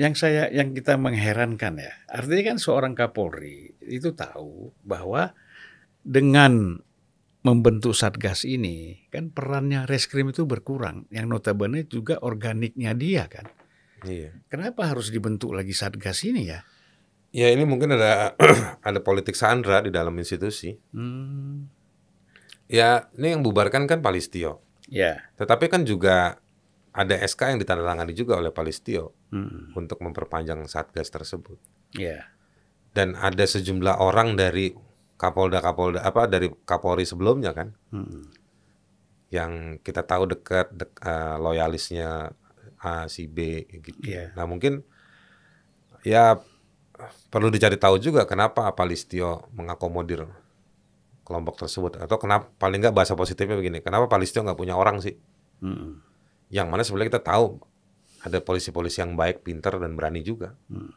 yang saya yang kita mengherankan ya artinya kan seorang Kapolri itu tahu bahwa dengan membentuk satgas ini kan perannya reskrim itu berkurang yang notabene juga organiknya dia kan iya. kenapa harus dibentuk lagi satgas ini ya ya ini mungkin ada ada politik sandra di dalam institusi hmm. ya ini yang bubarkan kan Palistio ya tetapi kan juga ada SK yang ditandatangani juga oleh Palistio hmm. untuk memperpanjang satgas tersebut. Yeah. Dan ada sejumlah orang dari Kapolda Kapolda apa dari Kapolri sebelumnya kan, hmm. yang kita tahu dekat dek, uh, loyalisnya A si B gitu. Yeah. Nah mungkin ya perlu dicari tahu juga kenapa Palistio mengakomodir kelompok tersebut atau kenapa paling nggak bahasa positifnya begini, kenapa Palistio nggak punya orang sih? Hmm yang mana sebenarnya kita tahu ada polisi-polisi yang baik, pintar dan berani juga. Hmm.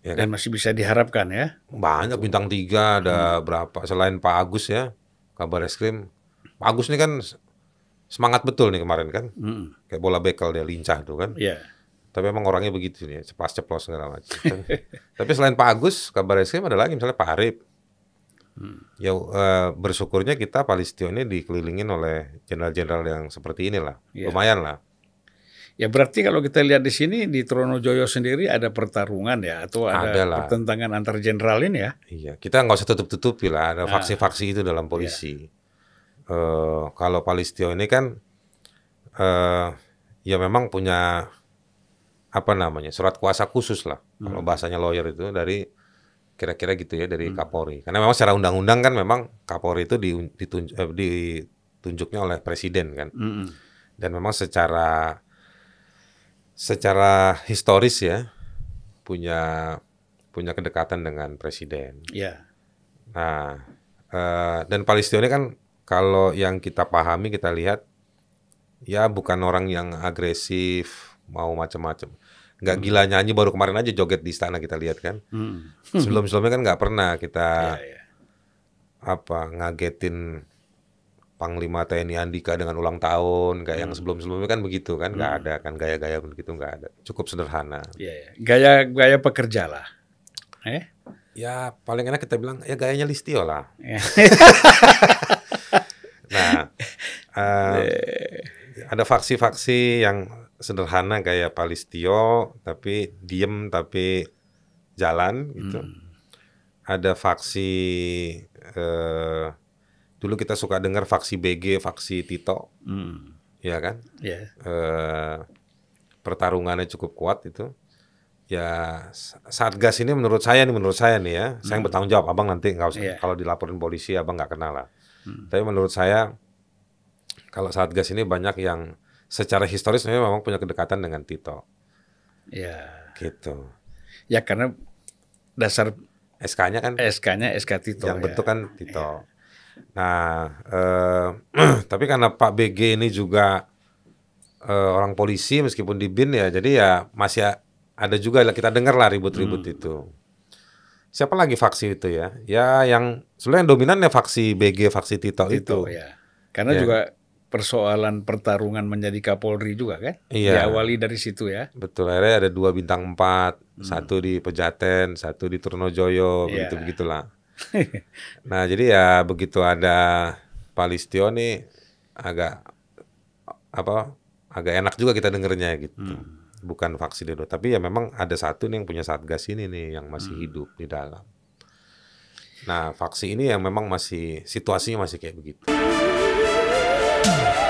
Ya kan? masih bisa diharapkan ya. Banyak bintang tiga ada hmm. berapa selain Pak Agus ya, kabar eskrim. Pak Agus ini kan semangat betul nih kemarin kan. Hmm. Kayak bola bekel dia lincah tuh kan. Yeah. Tapi emang orangnya begitu nih, cepat ceplos segala macam. tapi, tapi selain Pak Agus, kabar eskrim ada lagi misalnya Pak Arif. Hmm. Ya uh, bersyukurnya kita Palestina ini dikelilingin oleh jenderal-jenderal yang seperti inilah. Ya. Lumayan lah. Ya berarti kalau kita lihat di sini di Tronojoyo sendiri ada pertarungan ya atau ada Adalah. pertentangan antar jenderal ini ya? Iya, kita nggak usah tutup-tutupi lah ada nah. faksi-faksi itu dalam iya. polisi. Ya. Uh, kalau Palestina ini kan uh, ya memang punya apa namanya surat kuasa khusus lah hmm. kalau bahasanya lawyer itu dari Kira-kira gitu ya dari hmm. Kapolri. Karena memang secara undang-undang kan memang Kapolri itu ditunjuk, eh, ditunjuknya oleh presiden kan. Hmm, hmm. Dan memang secara secara historis ya punya punya kedekatan dengan presiden. Iya. Yeah. Nah, eh, dan Palestina kan kalau yang kita pahami kita lihat ya bukan orang yang agresif mau macam-macam nggak hmm. gila nyanyi baru kemarin aja joget di istana kita lihat kan hmm. sebelum sebelumnya kan nggak pernah kita yeah, yeah. apa ngagetin Panglima TNI Andika dengan ulang tahun kayak hmm. yang sebelum sebelumnya kan begitu kan nggak hmm. ada kan gaya-gaya begitu nggak ada cukup sederhana yeah, yeah. gaya gaya pekerja lah eh ya paling enak kita bilang ya gayanya Listio lah yeah. nah uh, eh, yeah. ada faksi-faksi yang sederhana kayak Palistio tapi diem tapi jalan gitu. Hmm. Ada faksi eh, dulu kita suka dengar faksi BG, faksi Tito. Hmm. Ya kan? Yeah. Eh, pertarungannya cukup kuat itu. Ya saat gas ini menurut saya nih menurut saya nih ya, hmm. saya yang hmm. bertanggung jawab Abang nanti nggak usah yeah. kalau dilaporin polisi Abang nggak kenal lah. Hmm. Tapi menurut saya kalau saat gas ini banyak yang secara historis memang punya kedekatan dengan Tito. Ya. Gitu. Ya karena dasar SK-nya kan SK-nya SK Tito. Yang ya. bentuk kan iya. Tito. Ya. Nah, eh, tapi karena Pak BG ini juga eh, orang polisi meskipun di bin ya, jadi ya masih ada juga kita dengar lah ribut-ribut hmm. itu. Siapa lagi faksi itu ya? Ya yang sebenarnya yang dominan ya faksi BG, faksi Tito, Tito itu. Ya. Karena ya. juga persoalan pertarungan menjadi Kapolri juga kan? Iya. Diawali dari situ ya. Betul. Akhirnya ada dua bintang empat, hmm. satu di Pejaten, satu di Turnojoyo, yeah. begitu begitulah. nah jadi ya begitu ada Palistio nih agak apa agak enak juga kita dengernya gitu. Hmm. Bukan vaksin itu, tapi ya memang ada satu nih yang punya satgas ini nih yang masih hmm. hidup di dalam. Nah, vaksin ini yang memang masih situasinya masih kayak begitu. Yeah.